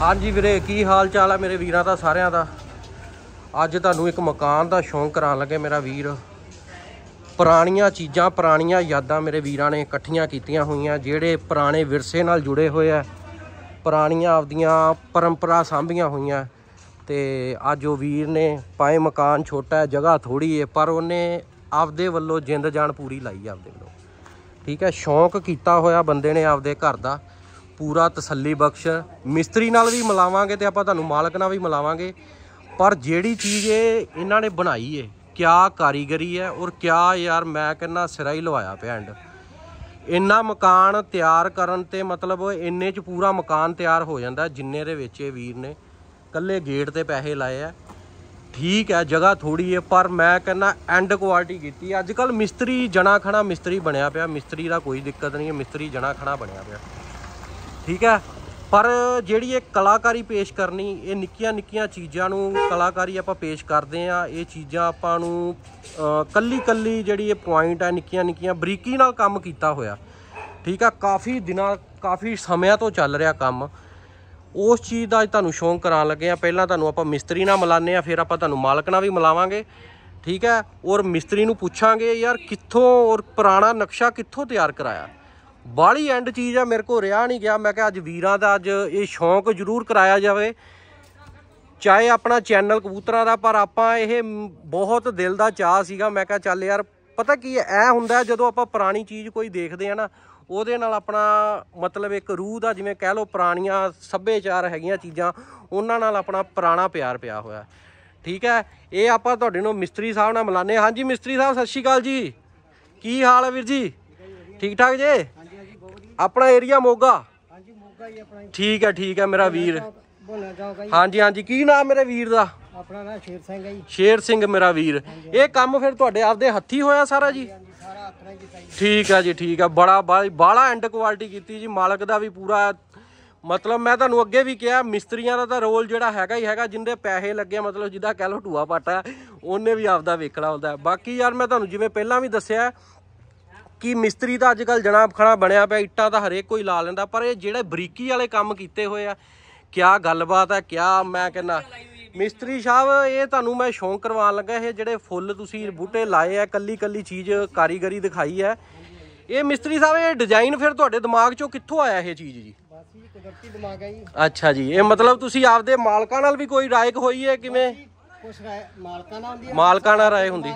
ਹਾਂਜੀ ਵੀਰੇ ਕੀ ਹਾਲ ਚਾਲ ਆ ਮੇਰੇ ਵੀਰਾਂ ਦਾ ਸਾਰਿਆਂ ਦਾ ਅੱਜ ਤੁਹਾਨੂੰ ਇੱਕ ਮਕਾਨ ਦਾ ਸ਼ੌਂਕ ਕਰਾਉਣ ਲੱਗੇ ਮੇਰਾ ਵੀਰ ਪੁਰਾਣੀਆਂ ਚੀਜ਼ਾਂ ਪੁਰਾਣੀਆਂ ਯਾਦਾਂ ਮੇਰੇ ਵੀਰਾਂ ਨੇ ਇਕੱਠੀਆਂ ਕੀਤੀਆਂ ਹੋਈਆਂ ਜਿਹੜੇ ਪੁਰਾਣੇ ਵਿਰਸੇ ਨਾਲ ਜੁੜੇ ਹੋਏ ਆ ਪੁਰਾਣੀਆਂ ਆਪਦੀਆਂ ਪਰੰਪਰਾ ਸਾਂਭੀਆਂ ਹੋਈਆਂ ਤੇ ਅੱਜ ਉਹ ਵੀਰ ਨੇ ਪਾਏ ਮਕਾਨ ਛੋਟਾ ਜਗ੍ਹਾ ਥੋੜੀ ਏ ਪਰ ਉਹਨੇ ਆਪਦੇ ਵੱਲੋਂ ਜਿੰਦ ਜਾਨ ਪੂਰੀ ਲਾਈ ਆਪਦੇ ਵੱਲੋਂ ਠੀਕ ਹੈ ਸ਼ੌਂਕ ਕੀਤਾ ਹੋਇਆ ਬੰਦੇ ਨੇ ਆਪਦੇ ਘਰ ਦਾ ਪੂਰਾ ਤਸੱਲੀ ਬਖਸ਼ ਮਿਸਤਰੀ ਨਾਲ ਵੀ ਮਿਲਾਵਾਂਗੇ ਤੇ ਆਪਾਂ ਤੁਹਾਨੂੰ ਮਾਲਕ ਨਾਲ ਵੀ ਮਿਲਾਵਾਂਗੇ ਪਰ ਜਿਹੜੀ ਚੀਜ਼ ਇਹ ਇਹਨਾਂ ਨੇ ਬਣਾਈ ਏ ਕਿਆ ਕਾਰੀਗਰੀ ਹੈ ਔਰ ਕਿਆ ਯਾਰ ਮੈਂ ਕਹਿੰਨਾ ਸਿਰਾ ਹੀ ਲਵਾਇਆ ਪਿਆ ਐਂਡ ਇੰਨਾ ਮਕਾਨ ਤਿਆਰ ਕਰਨ ਤੇ ਮਤਲਬ ਇੰਨੇ ਚ ਪੂਰਾ ਮਕਾਨ ਤਿਆਰ ਹੋ ਜਾਂਦਾ ਜਿੰਨੇ ਦੇ ਵਿੱਚ ਇਹ ਵੀਰ ਨੇ ਕੱਲੇ ਗੇਟ ਤੇ ਪੈਸੇ ਲਾਏ ਆ ਠੀਕ ਹੈ ਜਗ੍ਹਾ ਥੋੜੀ ਹੈ ਪਰ ਮੈਂ ਕਹਿੰਨਾ ਐਂਡ ਕੁਆਲਿਟੀ ਕੀਤੀ ਅੱਜ ਕੱਲ ਮਿਸਤਰੀ ਜਣਾ ਖਣਾ ਮਿਸਤਰੀ ਬਣਿਆ ਪਿਆ ਮਿਸਤਰੀ ਦਾ ਕੋਈ ਦਿੱਕਤ ਨਹੀਂ ਹੈ ਮਿਸਤਰੀ ਜਣਾ ਖਣਾ ਬਣਿਆ ਪਿਆ ਠੀਕ ਹੈ ਪਰ ਜਿਹੜੀ ਇਹ ਕਲਾਕਾਰੀ ਪੇਸ਼ ਕਰਨੀ ਇਹ ਨਿੱਕੀਆਂ ਨਿੱਕੀਆਂ ਚੀਜ਼ਾਂ ਨੂੰ ਕਲਾਕਾਰੀ ਆਪਾਂ ਪੇਸ਼ ਕਰਦੇ ਆ ਇਹ ਚੀਜ਼ਾਂ ਆਪਾਂ ਨੂੰ ਕੱਲੀ ਕੱਲੀ ਜਿਹੜੀ ਇਹ ਪੁਆਇੰਟ ਆ ਨਿੱਕੀਆਂ ਨਿੱਕੀਆਂ ਬਰੀਕੀ ਨਾਲ ਕੰਮ ਕੀਤਾ ਹੋਇਆ ਠੀਕ ਆ ਕਾਫੀ ਦਿਨਾਂ ਕਾਫੀ ਸਮਿਆਂ ਤੋਂ ਚੱਲ ਰਿਹਾ ਕੰਮ ਉਸ ਚੀਜ਼ ਦਾ ਅੱਜ ਤੁਹਾਨੂੰ ਸ਼ੌਂਕ ਕਰਾਉਣ ਲੱਗੇ ਆ ਪਹਿਲਾਂ ਤੁਹਾਨੂੰ ਆਪਾਂ ਮਿਸਤਰੀ ਨਾਲ ਮਿਲਾਨੇ ਆ ਫਿਰ ਆਪਾਂ ਤੁਹਾਨੂੰ ਮਾਲਕ ਨਾਲ ਵੀ ਮਿਲਾਵਾਂਗੇ ਠੀਕ ਹੈ ਔਰ ਮਿਸਤਰੀ ਨੂੰ ਪੁੱਛਾਂਗੇ ਯਾਰ ਕਿੱਥੋਂ ਔਰ ਪੁਰਾਣਾ ਨਕਸ਼ਾ ਕਿੱਥੋਂ ਤਿਆਰ ਕਰਾਇਆ ਬਾਲੀ ਐਂਡ ਚੀਜ਼ ਆ ਮੇਰੇ ਕੋ ਰਿਆ ਨਹੀਂ ਗਿਆ ਮੈਂ ਕਿਹਾ ਅੱਜ ਵੀਰਾਂ ਦਾ ਅੱਜ ਇਹ ਸ਼ੌਂਕ ਜ਼ਰੂਰ ਕਰਾਇਆ ਜਾਵੇ ਚਾਹੇ ਆਪਣਾ ਚੈਨਲ ਕਬੂਤਰਾਂ ਦਾ ਪਰ ਆਪਾਂ ਇਹ ਬਹੁਤ ਦਿਲ ਦਾ ਚਾਹ ਸੀਗਾ ਮੈਂ ਕਿਹਾ ਚੱਲ ਯਾਰ ਪਤਾ ਕੀ ਐ ਹੁੰਦਾ ਜਦੋਂ ਆਪਾਂ ਪੁਰਾਣੀ ਚੀਜ਼ ਕੋਈ ਦੇਖਦੇ ਆ ਨਾ ਉਹਦੇ ਨਾਲ ਆਪਣਾ ਮਤਲਬ ਇੱਕ ਰੂਹ ਦਾ ਜਿਵੇਂ ਕਹਿ ਲਓ ਪੁਰਾਣੀਆਂ ਸੱਭਿਆਚਾਰ ਹੈਗੀਆਂ ਚੀਜ਼ਾਂ ਉਹਨਾਂ ਨਾਲ ਆਪਣਾ ਪੁਰਾਣਾ ਪਿਆਰ ਪਿਆ ਹੋਇਆ ਠੀਕ ਹੈ ਇਹ ਆਪਾਂ ਤੁਹਾਡੇ ਨੂੰ ਮਿਸਤਰੀ ਸਾਹਿਬ ਨਾਲ ਮਿਲਾਨੇ ਹਾਂਜੀ ਮਿਸਤਰੀ ਸਾਹਿਬ ਸਤਿ ਸ਼੍ਰੀ ਅਕਾਲ ਜੀ ਕੀ ਹਾਲ ਹੈ ਵੀਰ ਜੀ ਠੀਕ ਠਾਕ ਜੇ ਆਪਣਾ ਏਰੀਆ ਮੋਗਾ ਹਾਂਜੀ ਮੋਗਾ ਹੀ ਆਪਣਾ ਠੀਕ ਹੈ ਠੀਕ ਹੈ ਮੇਰਾ ਵੀਰ ਹਾਂਜੀ ਹਾਂਜੀ ਕੀ ਨਾਮ ਮੇਰੇ ਵੀਰ ਦਾ ਆਪਣਾ ਨਾਮ ਸ਼ੇਰ ਸਿੰਘ ਹੈ ਜੀ ਸ਼ੇਰ ਸਿੰਘ ਮੇਰਾ ਵੀਰ ਇਹ ਕੰਮ ਫਿਰ ਤੁਹਾਡੇ ਆਪਦੇ ਹੱਥੀ ਹੋਇਆ ਸਾਰਾ ਜੀ ਸਾਰਾ ਹੱਥ ਨਾਲ ਕੀਤਾ ਜੀ ਠੀਕ ਹੈ ਜੀ ਠੀਕ ਹੈ ਬੜਾ ਬਾਲਾ ਐਂਡ ਕੁਆਲਿਟੀ ਕੀਤੀ ਜੀ ਮਾਲਕ ਦਾ ਵੀ ਪੂਰਾ ਮਤਲਬ ਮੈਂ ਤੁਹਾਨੂੰ ਅੱਗੇ ਵੀ ਕਿਹਾ ਮਿਸਤਰੀਆਂ ਦਾ ਤਾਂ ਰੋਲ ਜਿਹੜਾ ਹੈਗਾ ਹੀ ਹੈਗਾ ਜਿੰਦੇ ਪੈਸੇ ਲੱਗੇ ਮਤਲਬ ਜਿਹਦਾ ਕਹਿ ਲੋ ਢੂਆ ਪਾਟਾ ਉਹਨੇ ਵੀ ਆਪਦਾ ਵੇਖਣਾ ਹੁੰਦਾ ਬਾਕੀ ਯਾਰ ਮੈਂ ਤੁਹਾਨੂੰ ਜਿਵੇਂ ਪਹਿਲਾਂ ਵੀ ਦੱਸਿਆ ਕਿ ਮਿਸਤਰੀ ਤਾਂ ਅੱਜ ਕੱਲ ਜਣਾ ਖਣਾ ਬਣਿਆ ਪਿਆ ਇੱਟਾਂ ਤਾਂ ਹਰੇਕ ਕੋਈ ਲਾ ਲੈਂਦਾ ਪਰ ਇਹ ਜਿਹੜੇ ਬਰੀਕੀ ਵਾਲੇ ਕੰਮ ਕੀਤੇ ਹੋਏ ਆ ਕਿਆ ਗੱਲਬਾਤ ਹੈ ਕਿਆ ਮੈਂ ਕਹਿੰਦਾ ਮਿਸਤਰੀ ਸਾਹਿਬ ਇਹ ਤੁਹਾਨੂੰ ਮੈਂ ਸ਼ੌਂਕ ਕਰਵਾਉਣ ਲੱਗਾ ਇਹ ਜਿਹੜੇ ਫੁੱਲ ਤੁਸੀਂ ਬੂਟੇ ਲਾਏ ਆ ਕੱਲੀ ਕੱਲੀ ਚੀਜ਼ ਕਾਰੀਗਰੀ ਦਿਖਾਈ ਹੈ ਇਹ ਮਿਸਤਰੀ ਸਾਹਿਬ ਇਹ ਡਿਜ਼ਾਈਨ ਫਿਰ ਤੁਹਾਡੇ ਦਿਮਾਗ 'ਚੋਂ ਕਿੱਥੋਂ ਆਇਆ ਇਹ ਚੀਜ਼ ਜੀ ਬਸ ਜੀ ਕੁਦਰਤੀ ਦਿਮਾਗ ਹੈ ਜੀ ਅੱਛਾ ਜੀ ਇਹ ਮਤਲਬ ਤੁਸੀਂ ਆਪਦੇ ਮਾਲਕਾਂ ਨਾਲ ਵੀ ਕੋਈ ਰਾਇਕ ਹੋਈ ਹੈ ਕਿਵੇਂ ਕੁਛ ਮਾਲਕਾਂ ਨਾਲ ਹੁੰਦੀ ਹੈ ਮਾਲਕਾਂ ਨਾਲ ਰਾਏ ਹੁੰਦੀ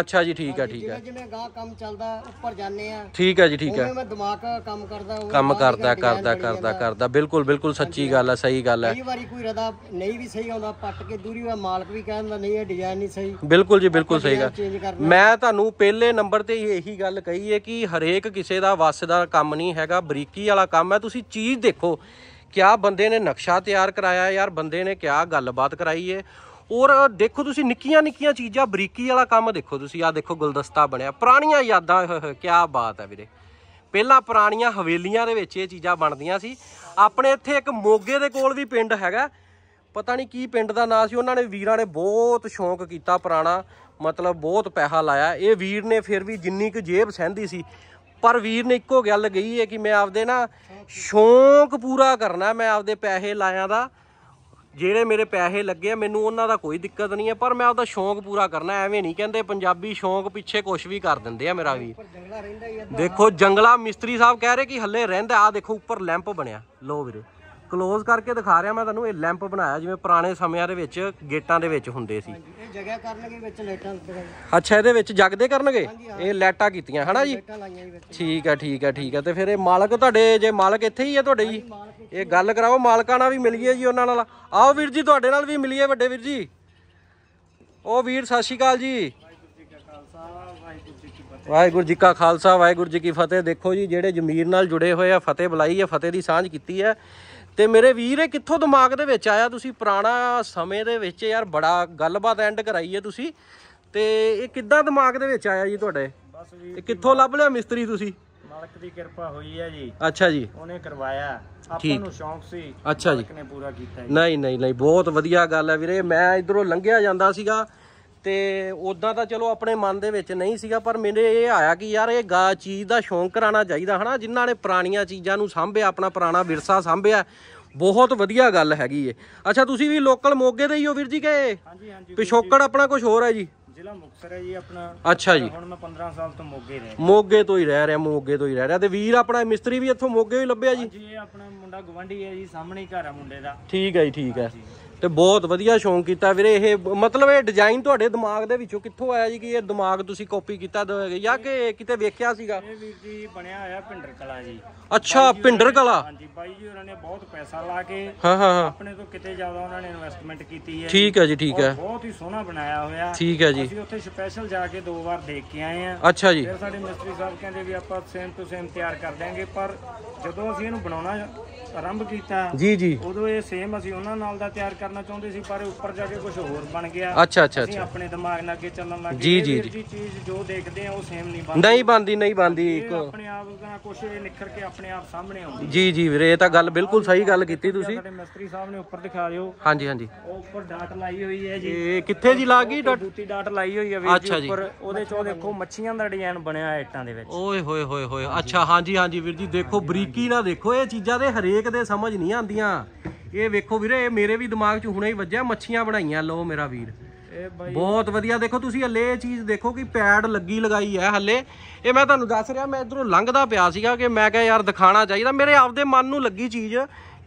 ਅੱਛਾ ਜੀ ਠੀਕ ਹੈ ਠੀਕ ਹੈ ਜਿਵੇਂ ਗਾਹ ਕੰਮ ਚੱਲਦਾ ਉੱਪਰ ਜਾਂਦੇ ਆ ਠੀਕ ਹੈ ਜੀ ਠੀਕ ਹੈ ਮੈਂ ਦਿਮਾਗ ਕੰਮ ਕਰਦਾ ਕੰਮ ਕਰਦਾ ਕਰਦਾ ਕਰਦਾ ਕਰਦਾ ਬਿਲਕੁਲ ਬਿਲਕੁਲ ਸੱਚੀ ਗੱਲ ਹੈ ਸਹੀ ਗੱਲ ਹੈ ਕਈ ਵਾਰੀ ਕੋਈ ਰਦਾ ਨਹੀਂ ਵੀ ਸਹੀ ਆਉਂਦਾ ਪੱਟ ਕੇ ਦੂਰੀ ਹੋਇਆ ਮਾਲਕ ਵੀ ਕਹਿੰਦਾ ਨਹੀਂ ਇਹ ਡਿਜ਼ਾਈਨ ਨਹੀਂ ਸਹੀ ਬਿਲਕੁਲ ਜੀ ਬਿਲਕੁਲ ਸਹੀ ਗੱਲ ਮੈਂ ਤੁਹਾਨੂੰ ਪਹਿਲੇ ਨੰਬਰ ਤੇ ਹੀ ਇਹੀ ਗੱਲ ਕਹੀ ਹੈ ਕਿ ਹਰੇਕ ਕਿਸੇ ਦਾ ਵੱਸ ਦਾ ਕੰਮ ਨਹੀਂ ਹੈਗਾ ਬਰੀਕੀ ਵਾਲਾ ਕੰਮ ਹੈ ਤੁਸੀਂ ਚੀਜ਼ ਦੇਖੋ ਕਿਆ ਬੰਦੇ ਨੇ ਨਕਸ਼ਾ ਤਿਆਰ ਕਰਾਇਆ ਯਾਰ ਬੰਦੇ ਨੇ ਕਿਆ ਗੱਲਬਾਤ ਕਰਾਈ ਏ ਔਰ ਦੇਖੋ ਤੁਸੀਂ ਨਿੱਕੀਆਂ ਨਿੱਕੀਆਂ ਚੀਜ਼ਾਂ ਬਰੀਕੀ ਵਾਲਾ ਕੰਮ ਦੇਖੋ ਤੁਸੀਂ ਆ ਦੇਖੋ ਗੁਲਦਸਤਾ ਬਣਿਆ ਪੁਰਾਣੀਆਂ ਯਾਦਾਂ ਕੀ ਬਾਤ ਹੈ ਵੀਰੇ ਪਹਿਲਾਂ ਪੁਰਾਣੀਆਂ ਹਵੇਲੀਆਂ ਦੇ ਵਿੱਚ ਇਹ ਚੀਜ਼ਾਂ ਬਣਦੀਆਂ ਸੀ ਆਪਣੇ ਇੱਥੇ ਇੱਕ ਮੋਗੇ ਦੇ ਕੋਲ ਵੀ ਪਿੰਡ ਹੈਗਾ ਪਤਾ ਨਹੀਂ ਕੀ ਪਿੰਡ ਦਾ ਨਾਂ ਸੀ ਉਹਨਾਂ ਨੇ ਵੀਰਾਂ ਨੇ ਬਹੁਤ ਸ਼ੌਂਕ ਕੀਤਾ ਪੁਰਾਣਾ ਮਤਲਬ ਬਹੁਤ ਪੈਸਾ ਲਾਇਆ ਇਹ ਵੀਰ ਨੇ ਫਿਰ ਵੀ ਜਿੰਨੀ ਕੁ ਜੇਬ ਸਹਿੰਦੀ ਸੀ ਪਰ ਵੀਰ ਨੇ ਇੱਕੋ ਗੱਲ ਗਈ ਹੈ ਕਿ ਮੈਂ ਆਪਦੇ ਨਾ ਸ਼ੌਂਕ ਪੂਰਾ ਕਰਨਾ ਮੈਂ ਆਪਦੇ ਪੈਸੇ ਲਾਇਆ ਦਾ ਜਿਹੜੇ ਮੇਰੇ ਪੈਸੇ ਲੱਗੇ ਆ ਮੈਨੂੰ ਉਹਨਾਂ ਦਾ ਕੋਈ ਦਿੱਕਤ ਨਹੀਂ ਹੈ ਪਰ ਮੈਂ ਆਪਦਾ ਸ਼ੌਂਕ ਪੂਰਾ ਕਰਨਾ ਐਵੇਂ ਨਹੀਂ ਕਹਿੰਦੇ ਪੰਜਾਬੀ ਸ਼ੌਂਕ ਪਿੱਛੇ ਕੁਝ ਵੀ ਕਰ ਦਿੰਦੇ ਆ ਮੇਰਾ ਵੀ ਦੇਖੋ ਜੰਗਲਾ ਮਿਸਤਰੀ ਸਾਹਿਬ ਕਹਿ ਰਹੇ ਕਿ ਹੱਲੇ ਰਹਿੰਦਾ ਆ ਦੇਖੋ ਉੱਪਰ ਲੈਂਪ ਬਣਿਆ ਲੋ ਵੀਰੇ ਕਲੋਜ਼ ਕਰਕੇ ਦਿਖਾ ਰਿਹਾ ਮੈਂ ਤੁਹਾਨੂੰ ਇਹ ਲੈਂਪ ਬਣਾਇਆ ਜਿਵੇਂ ਪੁਰਾਣੇ ਸਮਿਆਂ ਦੇ ਵਿੱਚ ਗੇਟਾਂ ਦੇ ਵਿੱਚ ਹੁੰਦੇ ਸੀ ਇਹ ਜਗ੍ਹਾ ਕਰਨਗੇ ਵਿੱਚ ਲਾਈਟਾਂ ਅੱਛਾ ਇਹਦੇ ਵਿੱਚ ਜਗਦੇ ਕਰਨਗੇ ਇਹ ਲਾਈਟਾਂ ਕੀਤੀਆਂ ਹਨਾ ਜੀ ਠੀਕ ਆ ਠੀਕ ਆ ਠੀਕ ਆ ਤੇ ਫਿਰ ਇਹ ਮਾਲਕ ਤੁਹਾਡੇ ਜੇ ਮਾਲਕ ਇੱਥੇ ਹੀ ਆ ਤੁਹਾਡੇ ਜੀ ਇਹ ਗੱਲ ਕਰਾਓ ਮਾਲਕਾਂ ਨਾਲ ਵੀ ਮਿਲੀਏ ਜੀ ਉਹਨਾਂ ਨਾਲ ਆਓ ਵੀਰ ਜੀ ਤੁਹਾਡੇ ਨਾਲ ਵੀ ਮਿਲੀਏ ਵੱਡੇ ਵੀਰ ਜੀ ਉਹ ਵੀਰ ਸਤਿ ਸ਼੍ਰੀ ਅਕਾਲ ਜੀ ਵਾਹਿਗੁਰੂ ਜੀ ਕਾ ਖਾਲਸਾ ਵਾਹਿਗੁਰੂ ਜੀ ਕੀ ਫਤਿਹ ਦੇਖੋ ਜੀ ਜਿਹੜੇ ਜ਼ਮੀਰ ਨਾਲ ਜੁੜੇ ਹੋਏ ਆ ਫਤਿਹ ਬੁਲਾਈ ਹੈ ਫਤਿਹ ਦੀ ਸਾਂਝ ਕੀਤੀ ਹੈ ਤੇ ਮੇਰੇ ਵੀਰ ਇਹ ਕਿੱਥੋਂ ਦਿਮਾਗ ਦੇ ਵਿੱਚ ਆਇਆ ਤੁਸੀਂ ਪੁਰਾਣਾ ਸਮੇਂ ਦੇ ਵਿੱਚ ਯਾਰ ਬੜਾ ਗੱਲਬਾਤ ਐਂਡ ਕਰਾਈ ਹੈ ਤੁਸੀਂ ਤੇ ਇਹ ਕਿੱਦਾਂ ਦਿਮਾਗ ਦੇ ਵਿੱਚ ਆਇਆ ਜੀ ਤੁਹਾਡੇ ਤੇ ਕਿੱਥੋਂ ਲੱਭ ਲਿਆ ਮਿਸਤਰੀ ਤੁਸੀਂ ਮਾਲਕ ਦੀ ਕਿਰਪਾ ਹੋਈ ਹੈ ਜੀ ਅੱਛਾ ਜੀ ਉਹਨੇ ਕਰਵਾਇਆ ਆਪਾਂ ਨੂੰ ਸ਼ੌਂਕ ਸੀ ਅੱਛਾ ਜੀ ਨੇ ਪੂਰਾ ਕੀਤਾ ਨਹੀਂ ਨਹੀਂ ਨਹੀਂ ਬਹੁਤ ਵਧੀਆ ਗੱਲ ਹੈ ਵੀਰੇ ਮੈਂ ਇਧਰੋਂ ਲੰਘਿਆ ਜਾਂਦਾ ਸੀਗਾ ਤੇ ਉਦਾਂ ਤਾਂ ਚਲੋ ਆਪਣੇ ਮਨ ਦੇ ਵਿੱਚ ਨਹੀਂ ਸੀਗਾ ਪਰ ਮੇਰੇ ਇਹ ਆਇਆ ਕਿ ਯਾਰ ਇਹ ਗਾ ਚੀਜ਼ ਦਾ ਸ਼ੌਂਕ ਕਰਾਣਾ ਚਾਹੀਦਾ ਹਨਾ ਜਿਨ੍ਹਾਂ ਨੇ ਪੁਰਾਣੀਆਂ ਚੀਜ਼ਾਂ ਨੂੰ ਸਾਂਭਿਆ ਆਪਣਾ ਪੁਰਾਣਾ ਵਿਰਸਾ ਸਾਂਭਿਆ ਬਹੁਤ ਵਧੀਆ ਗੱਲ ਹੈਗੀ ਏ ਅੱਛਾ ਤੁਸੀਂ ਵੀ ਲੋਕਲ ਮੋਗੇ ਦੇ ਹੀ ਹੋ ਵੀਰ ਜੀ ਕੇ ਹਾਂਜੀ ਹਾਂਜੀ ਪਿਛੋਕੜ ਆਪਣਾ ਕੁਝ ਹੋਰ ਹੈ ਜੀ ਜ਼ਿਲ੍ਹਾ ਮੁਕਤਸਰ ਹੈ ਜੀ ਆਪਣਾ ਅੱਛਾ ਜੀ ਹੁਣ ਮੈਂ 15 ਸਾਲ ਤੋਂ ਮੋਗੇ ਰਹਿ ਰਿਹਾ ਮੋਗੇ ਤੋਂ ਹੀ ਰਹਿ ਰਿਹਾ ਮੋਗੇ ਤੋਂ ਹੀ ਰਹਿ ਰਿਹਾ ਤੇ ਵੀਰ ਆਪਣਾ ਮਿਸਤਰੀ ਵੀ ਇੱਥੋਂ ਮੋਗੇ ਹੀ ਲੱਭਿਆ ਜੀ ਜੀ ਇਹ ਆਪਣਾ ਮੁੰਡਾ ਗਵੰਡੀ ਹੈ ਜੀ ਸਾਹਮਣੇ ਘਰ ਆ ਮੁੰਡੇ ਦਾ ਠੀਕ ਹੈ ਜੀ ਠੀਕ ਹੈ ਤੇ ਬਹੁਤ ਵਧੀਆ ਸ਼ੌਂਕ ਕੀਤਾ ਵੀਰੇ ਇਹ ਮਤਲਬ ਇਹ ਡਿਜ਼ਾਈਨ ਤੁਹਾਡੇ ਦਿਮਾਗ ਦੇ ਵਿੱਚੋਂ ਕਿੱਥੋਂ ਆਇਆ ਜੀ ਕਿ ਇਹ ਦਿਮਾਗ ਤੁਸੀਂ ਕਾਪੀ ਕੀਤਾ ਜਾਂ ਕਿ ਕਿਤੇ ਵੇਖਿਆ ਸੀਗਾ ਇਹ ਵੀਰ ਜੀ ਬਣਿਆ ਹੋਇਆ ਪਿੰਡਰ ਕਲਾ ਜੀ ਅੱਛਾ ਪਿੰਡਰ ਕਲਾ ਹਾਂਜੀ ਬਾਈ ਜੀ ਉਹਨਾਂ ਨੇ ਬਹੁਤ ਪੈਸਾ ਲਾ ਕੇ ਹਾਂ ਹਾਂ ਆਪਣੇ ਤੋਂ ਕਿਤੇ ਜ਼ਿਆਦਾ ਉਹਨਾਂ ਨੇ ਇਨਵੈਸਟਮੈਂਟ ਕੀਤੀ ਹੈ ਠੀਕ ਹੈ ਜੀ ਠੀਕ ਹੈ ਬਹੁਤ ਹੀ ਸੋਹਣਾ ਬਣਾਇਆ ਹੋਇਆ ਠੀਕ ਹੈ ਜੀ ਅਸੀਂ ਉੱਥੇ ਸਪੈਸ਼ਲ ਜਾ ਕੇ ਦੋ ਵਾਰ ਦੇਖ ਕੇ ਆਏ ਆ ਅੱਛਾ ਜੀ ਫਿਰ ਸਾਡੇ ਮਿਸਤਰੀ ਸਾਹਿਬ ਕਹਿੰਦੇ ਵੀ ਆਪਾਂ ਸੇਮ ਟੂ ਸੇਮ ਤਿਆਰ ਕਰ ਦੇਾਂਗੇ ਪਰ ਜਦੋਂ ਅਸੀਂ ਇਹਨੂੰ ਬਣਾਉਣਾ ਆਰੰਭ ਕੀਤਾ ਜੀ ਜੀ ਉਦੋਂ ਇਹ ਸੇਮ ਅਸੀਂ ਉਹਨਾਂ ਨਾਲ ਦਾ ਤਿਆਰ ਕਰ ਕਰਨਾ ਚਾਹੁੰਦੇ ਸੀ ਪਰ ਉੱਪਰ ਜਾ ਕੇ ਕੁਝ ਹੋਰ ਬਣ ਗਿਆ ਅੱਛਾ ਅੱਛਾ ਅਸੀਂ ਆਪਣੇ ਦਿਮਾਗ ਨਾਲ ਅੱਗੇ ਚੱਲਣ ਲੱਗ ਗਏ ਜੀ ਜੀ ਚੀਜ਼ ਜੋ ਦੇਖਦੇ ਆ ਉਹ ਸੇਮ ਨਹੀਂ ਬਣਦੀ ਨਹੀਂ ਬਣਦੀ ਨਹੀਂ ਬਣਦੀ ਆਪਣੇ ਆਪ ਦਾ ਕੁਝ ਨਿਖਰ ਕੇ ਆਪਣੇ ਆਪ ਸਾਹਮਣੇ ਆਉਂਦੀ ਜੀ ਜੀ ਵੀਰੇ ਇਹ ਤਾਂ ਗੱਲ ਬਿਲਕੁਲ ਸਹੀ ਗੱਲ ਕੀਤੀ ਤੁਸੀਂ ਸਾਡੇ ਮਿਸਤਰੀ ਸਾਹਿਬ ਨੇ ਉੱਪਰ ਦਿਖਾ ਦਿਓ ਹਾਂਜੀ ਹਾਂਜੀ ਉਹ ਉੱਪਰ ਡਾਟ ਲਾਈ ਹੋਈ ਹੈ ਜੀ ਇਹ ਕਿੱਥੇ ਜੀ ਲਾ ਗਈ ਦੂਤੀ ਡਾਟ ਲਾਈ ਹੋਈ ਹੈ ਵੀਰ ਜੀ ਉੱਪਰ ਉਹਦੇ ਚੋਂ ਦੇਖੋ ਮੱਛੀਆਂ ਦਾ ਡਿਜ਼ਾਈਨ ਬਣਿਆ ਹੈ ਇੱਟਾਂ ਦੇ ਵਿੱਚ ਓਏ ਹੋਏ ਹੋਏ ਹੋਏ ਅੱਛਾ ਹਾਂਜੀ ਹਾਂਜੀ ਵੀਰ ਜੀ ਦੇਖੋ ਬਰੀਕੀ ਨਾਲ ਦੇਖੋ ਇਹ ਚੀਜ਼ਾਂ ਦੇ ਹਰੇਕ ਦੇ ਸਮਝ ਨਹੀਂ ਆਉਂਦੀਆਂ ਇਹ ਵੇਖੋ ਵੀਰੇ ਇਹ ਮੇਰੇ ਵੀ ਦਿਮਾਗ 'ਚ ਹੁਣੇ ਹੀ ਵੱਜਿਆ ਮੱਛੀਆਂ ਬਣਾਈਆਂ ਲੋ ਮੇਰਾ ਵੀਰ ਇਹ ਬਾਈ ਬਹੁਤ ਵਧੀਆ ਦੇਖੋ ਤੁਸੀਂ ਹੱਲੇ ਇਹ ਚੀਜ਼ ਦੇਖੋ ਕਿ ਪੈਡ ਲੱਗੀ ਲਗਾਈ ਹੈ ਹੱਲੇ ਇਹ ਮੈਂ ਤੁਹਾਨੂੰ ਦੱਸ ਰਿਹਾ ਮੈਂ ਇਧਰੋਂ ਲੰਘਦਾ ਪਿਆ ਸੀਗਾ ਕਿ ਮੈਂ ਕਿਹਾ ਯਾਰ ਦਿਖਾਣਾ ਚਾਹੀਦਾ ਮੇਰੇ ਆਪਦੇ ਮਨ ਨੂੰ ਲੱਗੀ ਚੀਜ਼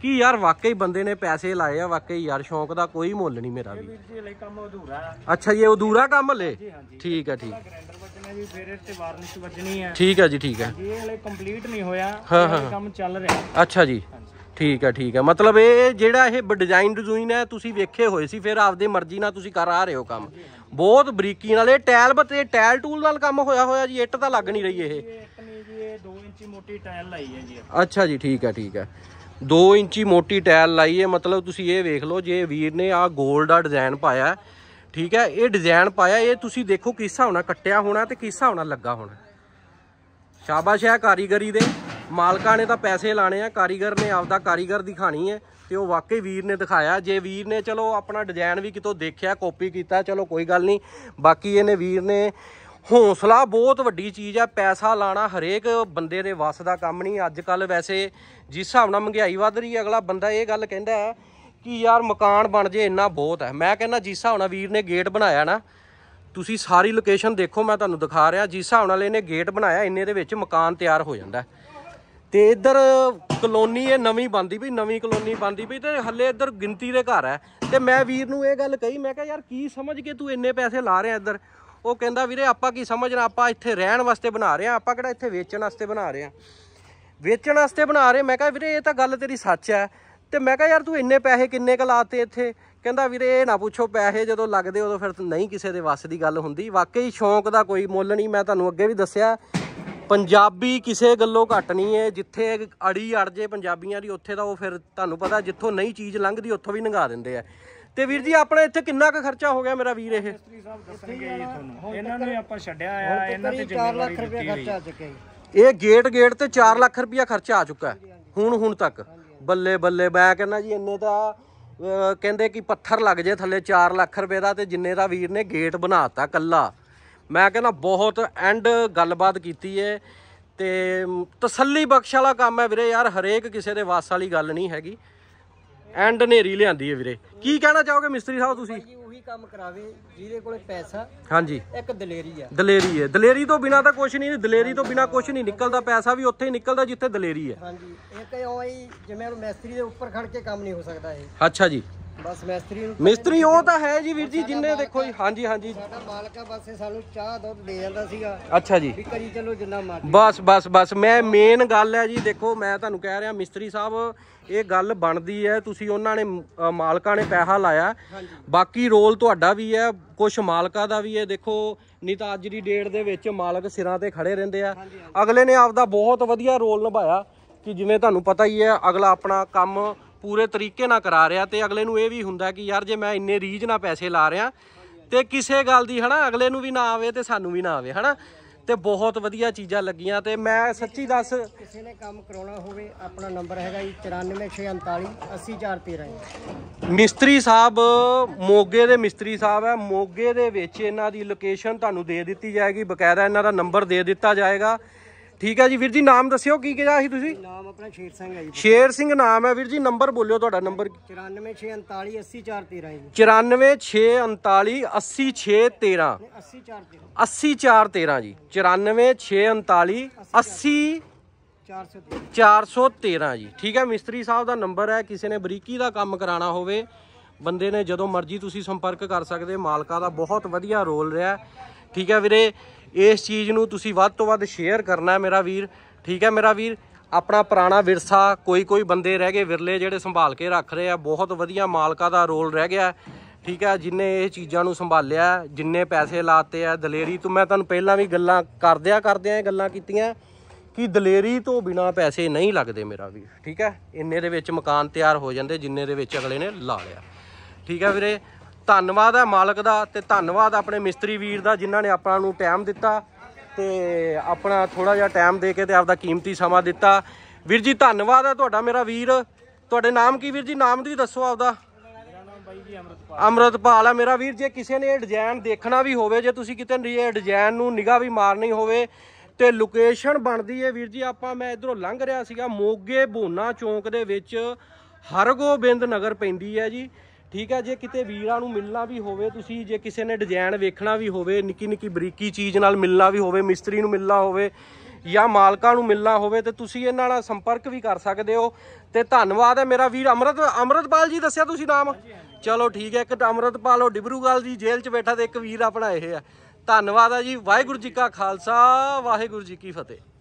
ਕਿ ਯਾਰ ਵਾਕਈ ਬੰਦੇ ਨੇ ਪੈਸੇ ਲਾਏ ਆ ਵਾਕਈ ਯਾਰ ਸ਼ੌਂਕ ਦਾ ਕੋਈ ਮੁੱਲ ਨਹੀਂ ਮੇਰਾ ਵੀ ਇਹ ਕੰਮ ਅਧੂਰਾ ਅੱਛਾ ਇਹ ਅਧੂਰਾ ਕੰਮ ਹਲੇ ਠੀਕ ਹੈ ਠੀਕ ਗ੍ਰੈਂਡਰ ਤੇ ਵਾਰਨਿਸ਼ ਠੀਕ ਹੈ ਜੀ ਠੀਕ ਹੈ ਇਹ ਹਲੇ ਕੰਪਲੀਟ ਨਹੀਂ ਹੋਇਆ ਕੰਮ ਚੱਲ ਰਿਹਾ ਅੱਛਾ ਜੀ ਠੀਕ ਹੈ ਠੀਕ ਹੈ ਮਤਲਬ ਇਹ ਜਿਹੜਾ ਇਹ ਡਿਜ਼ਾਈਨ ਡਿਜ਼ਾਈਨ ਹੈ ਤੁਸੀਂ ਵੇਖੇ ਹੋਏ ਸੀ ਫਿਰ ਆਪਦੀ ਮਰਜ਼ੀ ਨਾਲ ਤੁਸੀਂ ਕਰਾ ਰਹੇ ਹੋ ਕੰਮ ਬਹੁਤ ਬਰੀਕੀ ਨਾਲ ਇਹ ਟਾਇਲ ਬਤੇ ਟਾਇਲ ਟੂਲ ਨਾਲ ਕੰਮ ਹੋਇਆ ਹੋਇਆ ਜੀ ਇੱਟ ਤਾਂ ਲੱਗ ਨਹੀਂ ਰਹੀ ਇਹ 2 ਇੰਚੀ ਮੋਟੀ ਟਾਇਲ ਲਾਈ ਹੈ ਜੀ ਅੱਛਾ ਜੀ ਠੀਕ ਹੈ ਠੀਕ ਹੈ 2 ਇੰਚੀ ਮੋਟੀ ਟਾਇਲ ਲਾਈ ਹੈ ਮਤਲਬ ਤੁਸੀਂ ਇਹ ਵੇਖ ਲਓ ਜੇ ਵੀਰ ਨੇ ਆ 골ਡ ਦਾ ਡਿਜ਼ਾਈਨ ਪਾਇਆ ਠੀਕ ਹੈ ਇਹ ਡਿਜ਼ਾਈਨ ਪਾਇਆ ਇਹ ਤੁਸੀਂ ਦੇਖੋ ਕਿਸ ਹਿਸਾਬ ਨਾਲ ਕੱਟਿਆ ਹੋਣਾ ਤੇ ਕਿਸ ਹਿਸਾਬ ਨਾਲ ਲੱਗਾ ਹੋਣਾ ਸ਼ਾਬਾਸ਼ ਹੈ ਕਾਰੀਗਰੀ ਦੇ ਮਾਲਕਾਂ ਨੇ ਤਾਂ ਪੈਸੇ ਲਾਣੇ ਆ ਕਾਰੀਗਰ ਨੇ ਆਪਦਾ ਕਾਰੀਗਰ ਦਿਖਾਣੀ ਹੈ ਤੇ ਉਹ ਵਾਕਈ ਵੀਰ ਨੇ ਦਿਖਾਇਆ ਜੇ ਵੀਰ ਨੇ ਚਲੋ ਆਪਣਾ ਡਿਜ਼ਾਈਨ ਵੀ ਕਿਤੋਂ ਦੇਖਿਆ ਕਾਪੀ ਕੀਤਾ ਚਲੋ ਕੋਈ ਗੱਲ ਨਹੀਂ ਬਾਕੀ ਇਹਨੇ ਵੀਰ ਨੇ ਹੌਸਲਾ ਬਹੁਤ ਵੱਡੀ ਚੀਜ਼ ਆ ਪੈਸਾ ਲਾਣਾ ਹਰੇਕ ਬੰਦੇ ਦੇ ਵੱਸ ਦਾ ਕੰਮ ਨਹੀਂ ਅੱਜ ਕੱਲ ਵੈਸੇ ਜਿਸ ਹਿਸਾਬ ਨਾਲ ਮਹਿੰਗਾਈ ਵਧ ਰਹੀ ਹੈ ਅਗਲਾ ਬੰਦਾ ਇਹ ਗੱਲ ਕਹਿੰਦਾ ਹੈ ਕਿ ਯਾਰ ਮਕਾਨ ਬਣ ਜੇ ਇੰਨਾ ਬਹੁਤ ਹੈ ਮੈਂ ਕਹਿੰਦਾ ਜਿਸ ਹਿਸਾਬ ਨਾਲ ਵੀਰ ਨੇ ਗੇਟ ਬਣਾਇਆ ਨਾ ਤੁਸੀਂ ਸਾਰੀ ਲੋਕੇਸ਼ਨ ਦੇਖੋ ਮੈਂ ਤੁਹਾਨੂੰ ਦਿਖਾ ਰਿਹਾ ਜਿਸ ਹਿਸਾਬ ਨਾਲ ਇਹਨੇ ਗੇਟ ਬਣਾਇਆ ਇੰਨੇ ਦੇ ਵਿੱਚ ਮਕਾਨ ਤਿਆਰ ਹੋ ਜਾਂਦਾ ਤੇ ਇੱਧਰ ਕਲੋਨੀ ਇਹ ਨਵੀਂ ਬੰਦੀ ਵੀ ਨਵੀਂ ਕਲੋਨੀ ਬੰਦੀ ਵੀ ਤੇ ਹੱਲੇ ਇੱਧਰ ਗਿਣਤੀ ਦੇ ਘਰ ਹੈ ਤੇ ਮੈਂ ਵੀਰ ਨੂੰ ਇਹ ਗੱਲ ਕਹੀ ਮੈਂ ਕਿਹਾ ਯਾਰ ਕੀ ਸਮਝ ਕੇ ਤੂੰ ਇੰਨੇ ਪੈਸੇ ਲਾ ਰਿਹਾ ਇੱਧਰ ਉਹ ਕਹਿੰਦਾ ਵੀਰੇ ਆਪਾਂ ਕੀ ਸਮਝਣਾ ਆਪਾਂ ਇੱਥੇ ਰਹਿਣ ਵਾਸਤੇ ਬਣਾ ਰਹੇ ਆ ਆਪਾਂ ਕਿਹੜਾ ਇੱਥੇ ਵੇਚਣ ਵਾਸਤੇ ਬਣਾ ਰਹੇ ਆ ਵੇਚਣ ਵਾਸਤੇ ਬਣਾ ਰਹੇ ਮੈਂ ਕਿਹਾ ਵੀਰੇ ਇਹ ਤਾਂ ਗੱਲ ਤੇਰੀ ਸੱਚ ਹੈ ਤੇ ਮੈਂ ਕਿਹਾ ਯਾਰ ਤੂੰ ਇੰਨੇ ਪੈਸੇ ਕਿੰਨੇ ਕ ਲਾਤੇ ਇੱਥੇ ਕਹਿੰਦਾ ਵੀਰੇ ਇਹ ਨਾ ਪੁੱਛੋ ਪੈਸੇ ਜਦੋਂ ਲੱਗਦੇ ਉਦੋਂ ਫਿਰ ਨਹੀਂ ਕਿਸੇ ਦੇ ਵੱਸ ਦੀ ਗੱਲ ਹੁੰਦੀ ਵਾਕਈ ਸ਼ੌਂਕ ਦਾ ਕੋਈ ਮੁੱਲ ਨਹੀਂ ਮੈਂ ਤੁਹਾਨੂੰ ਅੱਗੇ ਵੀ ਦੱਸਿਆ ਪੰਜਾਬੀ ਕਿਸੇ ਗੱਲੋਂ ਘੱਟ ਨਹੀਂ ਹੈ ਜਿੱਥੇ ਅੜੀ ਅੜ ਜੇ ਪੰਜਾਬੀਆਂ ਦੀ ਉੱਥੇ ਤਾਂ ਉਹ ਫਿਰ ਤੁਹਾਨੂੰ ਪਤਾ ਜਿੱਥੋਂ ਨਹੀਂ ਚੀਜ਼ ਲੰਘਦੀ ਉੱਥੋਂ ਵੀ ਨੰਗਾ ਦਿੰਦੇ ਆ ਤੇ ਵੀਰ ਜੀ ਆਪਣੇ ਇੱਥੇ ਕਿੰਨਾ ਕੁ ਖਰਚਾ ਹੋ ਗਿਆ ਮੇਰਾ ਵੀਰ ਇਹ ਮਿਸਤਰੀ ਸਾਹਿਬ ਦੱਸਣਗੇ ਤੁਹਾਨੂੰ ਇਹਨਾਂ ਨੂੰ ਆਪਾਂ ਛੱਡਿਆ ਆ ਇਹਨਾਂ ਤੇ ਇਹ ਗੇਟ ਗੇਟ ਤੇ 4 ਲੱਖ ਰੁਪਇਆ ਖਰਚਾ ਆ ਚੁੱਕਾ ਹੁਣ ਹੁਣ ਤੱਕ ਬੱਲੇ ਬੱਲੇ ਮੈਂ ਕਹਿੰਦਾ ਜੀ ਇੰਨੇ ਤਾਂ ਕਹਿੰਦੇ ਕਿ ਪੱਥਰ ਲੱਗ ਜੇ ਥੱਲੇ 4 ਲੱਖ ਰੁਪਏ ਦਾ ਤੇ ਜਿੰਨੇ ਦਾ ਵੀਰ ਨੇ ਗੇਟ ਬਣਾਤਾ ਕੱਲਾ ਮੈਂ ਕਹਿੰਦਾ ਬਹੁਤ ਐਂਡ ਗੱਲਬਾਤ ਕੀਤੀ ਏ ਤੇ ਤਸੱਲੀ ਬਖਸ਼ ਵਾਲਾ ਕੰਮ ਹੈ ਵੀਰੇ ਯਾਰ ਹਰੇਕ ਕਿਸੇ ਦੇ ਵਾਸ ਵਾਲੀ ਗੱਲ ਨਹੀਂ ਹੈਗੀ ਐਂਡ ਨੇਰੀ ਲਿਆਂਦੀ ਹੈ ਵੀਰੇ ਕੀ ਕਹਿਣਾ ਚਾਹੋਗੇ ਮਿਸਤਰੀ ਸਾਹਿਬ ਤੁਸੀਂ ਉਹੀ ਕੰਮ ਕਰਾਵੇ ਜਿਹਦੇ ਕੋਲੇ ਪੈਸਾ ਹਾਂਜੀ ਇੱਕ ਦਲੇਰੀ ਆ ਦਲੇਰੀ ਹੈ ਦਲੇਰੀ ਤੋਂ ਬਿਨਾ ਤਾਂ ਕੁਝ ਨਹੀਂ ਦਲੇਰੀ ਤੋਂ ਬਿਨਾ ਕੁਝ ਨਹੀਂ ਨਿਕਲਦਾ ਪੈਸਾ ਵੀ ਉੱਥੇ ਹੀ ਨਿਕਲਦਾ ਜਿੱਥੇ ਦਲੇਰੀ ਹੈ ਹਾਂਜੀ ਇੱਕ ਉਹ ਹੀ ਜਿਵੇਂ ਹੁਣ ਮਿਸਤਰੀ ਦੇ ਉੱਪਰ ਖੜ ਕੇ ਕੰਮ ਨਹੀਂ ਹੋ ਸਕਦਾ ਇਹ ਅੱਛਾ ਜੀ ਬਸ ਮਿਸਤਰੀ ਨੂੰ ਮਿਸਤਰੀ ਉਹ ਤਾਂ ਹੈ ਜੀ ਵੀਰ ਜੀ ਜਿੰਨੇ ਦੇਖੋ ਜੀ ਹਾਂਜੀ ਹਾਂਜੀ ਸਾਡਾ ਮਾਲਕ ਆ ਬਸ ਇਹ ਸਾਨੂੰ ਚਾਹ ਦੁੱਧ ਦੇ ਜਾਂਦਾ ਸੀਗਾ ਅੱਛਾ ਜੀ ਵੀ ਕਰੀ ਚਲੋ ਜਿੰਨਾ ਮਰਜ਼ੀ ਬਸ ਬਸ ਬਸ ਮੈਂ ਮੇਨ ਗੱਲ ਹੈ ਜੀ ਦੇਖੋ ਮੈਂ ਤੁਹਾਨੂੰ ਕਹਿ ਰਿਹਾ ਮਿਸਤਰੀ ਸਾਹਿਬ ਇਹ ਗੱਲ ਬਣਦੀ ਹੈ ਤੁਸੀਂ ਉਹਨਾਂ ਨੇ ਮਾਲਕਾਂ ਨੇ ਪੈਸਾ ਲਾਇਆ ਬਾਕੀ ਰੋਲ ਤੁਹਾਡਾ ਵੀ ਹੈ ਕੁਝ ਮਾਲਕਾਂ ਦਾ ਵੀ ਹੈ ਦੇਖੋ ਨਹੀਂ ਤਾਂ ਅੱਜ ਦੀ ਡੇਟ ਦੇ ਵਿੱਚ ਮਾਲਕ ਸਿਰਾਂ ਤੇ ਖੜੇ ਰਹਿੰਦੇ ਆ ਅਗਲੇ ਨੇ ਆਪਦਾ ਬਹੁਤ ਵਧੀਆ ਰੋਲ ਨਿਭਾਇਆ ਕਿ ਜਿਵੇਂ ਤੁਹਾਨੂੰ ਪਤਾ ਹੀ ਹੈ ਅਗਲਾ ਆਪਣਾ ਕੰਮ ਪੂਰੇ ਤਰੀਕੇ ਨਾਲ ਕਰਾ ਰਿਹਾ ਤੇ ਅਗਲੇ ਨੂੰ ਇਹ ਵੀ ਹੁੰਦਾ ਕਿ ਯਾਰ ਜੇ ਮੈਂ ਇੰਨੇ ਰੀਜ ਨਾਲ ਪੈਸੇ ਲਾ ਰਿਹਾ ਤੇ ਕਿਸੇ ਗੱਲ ਦੀ ਹਨਾ ਅਗਲੇ ਨੂੰ ਵੀ ਨਾ ਆਵੇ ਤੇ ਸਾਨੂੰ ਵੀ ਨਾ ਆਵੇ ਹਨਾ ਤੇ ਬਹੁਤ ਵਧੀਆ ਚੀਜ਼ਾਂ ਲੱਗੀਆਂ ਤੇ ਮੈਂ ਸੱਚੀ ਦੱਸ ਕਿਸੇ ਨੇ ਕੰਮ ਕਰਾਉਣਾ ਹੋਵੇ ਆਪਣਾ ਨੰਬਰ ਹੈਗਾ ਜੀ 9463480413 ਮਿਸਤਰੀ ਸਾਹਿਬ ਮੋਗੇ ਦੇ ਮਿਸਤਰੀ ਸਾਹਿਬ ਹੈ ਮੋਗੇ ਦੇ ਵਿੱਚ ਇਹਨਾਂ ਦੀ ਲੋਕੇਸ਼ਨ ਤੁਹਾਨੂੰ ਦੇ ਦਿੱਤੀ ਜਾਏਗੀ ਬਕਾਇਦਾ ਇਹਨਾਂ ਦਾ ਨੰਬਰ ਦੇ ਦਿੱਤਾ ਜਾਏਗਾ ਠੀਕ ਹੈ ਜੀ ਵੀਰ ਜੀ ਨਾਮ ਦੱਸਿਓ ਕੀ ਕਿਹਾ ਸੀ ਤੁਸੀਂ ਨਾਮ ਆਪਣਾ ਸ਼ੇਰ ਸਿੰਘ ਹੈ ਜੀ ਸ਼ੇਰ ਸਿੰਘ ਨਾਮ ਹੈ ਵੀਰ ਜੀ ਨੰਬਰ ਬੋਲਿਓ ਤੁਹਾਡਾ ਨੰਬਰ 9464480413 ਜੀ 9464480413 80413 ਜੀ 9464480413 413 ਜੀ ਠੀਕ ਹੈ ਮਿਸਤਰੀ ਸਾਹਿਬ ਦਾ ਨੰਬਰ ਹੈ ਕਿਸੇ ਨੇ ਬਰੀਕੀ ਦਾ ਕੰਮ ਕਰਾਣਾ ਹੋਵੇ ਬੰਦੇ ਨੇ ਜਦੋਂ ਮਰਜ਼ੀ ਤੁਸੀਂ ਸੰਪਰਕ ਕਰ ਸਕਦੇ ਮਾਲਕਾ ਦਾ ਬਹੁਤ ਵਧੀਆ ਰੋਲ ਰਿਹਾ ਠੀਕ ਹੈ ਵੀਰੇ ਇਸ ਚੀਜ਼ ਨੂੰ ਤੁਸੀਂ ਵੱਧ ਤੋਂ ਵੱਧ ਸ਼ੇਅਰ ਕਰਨਾ ਮੇਰਾ ਵੀਰ ਠੀਕ ਹੈ ਮੇਰਾ ਵੀਰ ਆਪਣਾ ਪੁਰਾਣਾ ਵਿਰਸਾ ਕੋਈ ਕੋਈ ਬੰਦੇ ਰਹਿ ਗਏ ਵਿਰਲੇ ਜਿਹੜੇ ਸੰਭਾਲ ਕੇ ਰੱਖ ਰਹੇ ਆ ਬਹੁਤ ਵਧੀਆ ਮਾਲਕਾਂ ਦਾ ਰੋਲ ਰਹਿ ਗਿਆ ਠੀਕ ਹੈ ਜਿਨੇ ਇਹ ਚੀਜ਼ਾਂ ਨੂੰ ਸੰਭਾਲਿਆ ਜਿੰਨੇ ਪੈਸੇ ਲਾਤੇ ਆ ਦਲੇਰੀ ਤੋਂ ਮੈਂ ਤੁਹਾਨੂੰ ਪਹਿਲਾਂ ਵੀ ਗੱਲਾਂ ਕਰਦਿਆਂ ਕਰਦਿਆਂ ਇਹ ਗੱਲਾਂ ਕੀਤੀਆਂ ਕਿ ਦਲੇਰੀ ਤੋਂ ਬਿਨਾ ਪੈਸੇ ਨਹੀਂ ਲੱਗਦੇ ਮੇਰਾ ਵੀਰ ਠੀਕ ਹੈ ਇੰਨੇ ਦੇ ਵਿੱਚ ਮਕਾਨ ਤਿਆਰ ਹੋ ਜਾਂਦੇ ਜਿੰਨੇ ਦੇ ਵਿੱਚ ਅਗਲੇ ਨੇ ਲਾ ਲਿਆ ਠੀਕ ਹੈ ਵੀਰੇ ਧੰਨਵਾਦ ਹੈ ਮਾਲਕ ਦਾ ਤੇ ਧੰਨਵਾਦ ਆਪਣੇ ਮਿਸਤਰੀ ਵੀਰ ਦਾ ਜਿਨ੍ਹਾਂ ਨੇ ਆਪਾਂ ਨੂੰ ਟਾਈਮ ਦਿੱਤਾ ਤੇ ਆਪਣਾ ਥੋੜਾ ਜਿਹਾ ਟਾਈਮ ਦੇ ਕੇ ਤੇ ਆਪਦਾ ਕੀਮਤੀ ਸਮਾਂ ਦਿੱਤਾ ਵੀਰ ਜੀ ਧੰਨਵਾਦ ਹੈ ਤੁਹਾਡਾ ਮੇਰਾ ਵੀਰ ਤੁਹਾਡੇ ਨਾਮ ਕੀ ਵੀਰ ਜੀ ਨਾਮ ਦੀ ਦੱਸੋ ਆਪਦਾ ਅਮਰਤਪਾਲ ਆ ਮੇਰਾ ਵੀਰ ਜੇ ਕਿਸੇ ਨੇ ਇਹ ਡਿਜ਼ਾਈਨ ਦੇਖਣਾ ਵੀ ਹੋਵੇ ਜੇ ਤੁਸੀਂ ਕਿਤੇ ਇਹ ਡਿਜ਼ਾਈਨ ਨੂੰ ਨਿਗਾਹ ਵੀ ਮਾਰਨੀ ਹੋਵੇ ਤੇ ਲੋਕੇਸ਼ਨ ਬਣਦੀ ਹੈ ਵੀਰ ਜੀ ਆਪਾਂ ਮੈਂ ਇਧਰੋਂ ਲੰਘ ਰਿਹਾ ਸੀਗਾ ਮੋਗੇ ਬੋਨਾ ਚੌਂਕ ਦੇ ਵਿੱਚ ਹਰਗੋਬਿੰਦ ਨਗਰ ਪੈਂਦੀ ਹੈ ਜੀ ਠੀਕ ਹੈ ਜੇ ਕਿਤੇ ਵੀਰਾਂ ਨੂੰ ਮਿਲਣਾ ਵੀ ਹੋਵੇ ਤੁਸੀਂ ਜੇ ਕਿਸੇ ਨੇ ਡਿਜ਼ਾਈਨ ਵੇਖਣਾ ਵੀ ਹੋਵੇ ਨਿੱਕੀ ਨਿੱਕੀ ਬਰੀਕੀ ਚੀਜ਼ ਨਾਲ ਮਿਲਣਾ ਵੀ ਹੋਵੇ ਮਿਸਤਰੀ ਨੂੰ ਮਿਲਣਾ ਹੋਵੇ ਜਾਂ ਮਾਲਕਾਂ ਨੂੰ ਮਿਲਣਾ ਹੋਵੇ ਤੇ ਤੁਸੀਂ ਇਹਨਾਂ ਨਾਲ ਸੰਪਰਕ ਵੀ ਕਰ ਸਕਦੇ ਹੋ ਤੇ ਧੰਨਵਾਦ ਹੈ ਮੇਰਾ ਵੀਰ ਅਮਰਤ ਅਮਰਤਪਾਲ ਜੀ ਦੱਸਿਆ ਤੁਸੀਂ ਨਾਮ ਚਲੋ ਠੀਕ ਹੈ ਇੱਕ ਅਮਰਤਪਾਲ ਉਹ ਡਿਬਰੂਗਲ ਦੀ ਜੇਲ੍ਹ 'ਚ ਬੈਠਾ ਤੇ ਇੱਕ ਵੀਰ ਆਪਣਾ ਇਹ ਹੈ ਧੰਨਵਾਦ ਆ ਜੀ ਵਾਹਿਗੁਰੂ ਜੀ ਕਾ ਖਾਲਸਾ ਵਾਹਿਗੁਰੂ ਜੀ ਕੀ ਫਤਿਹ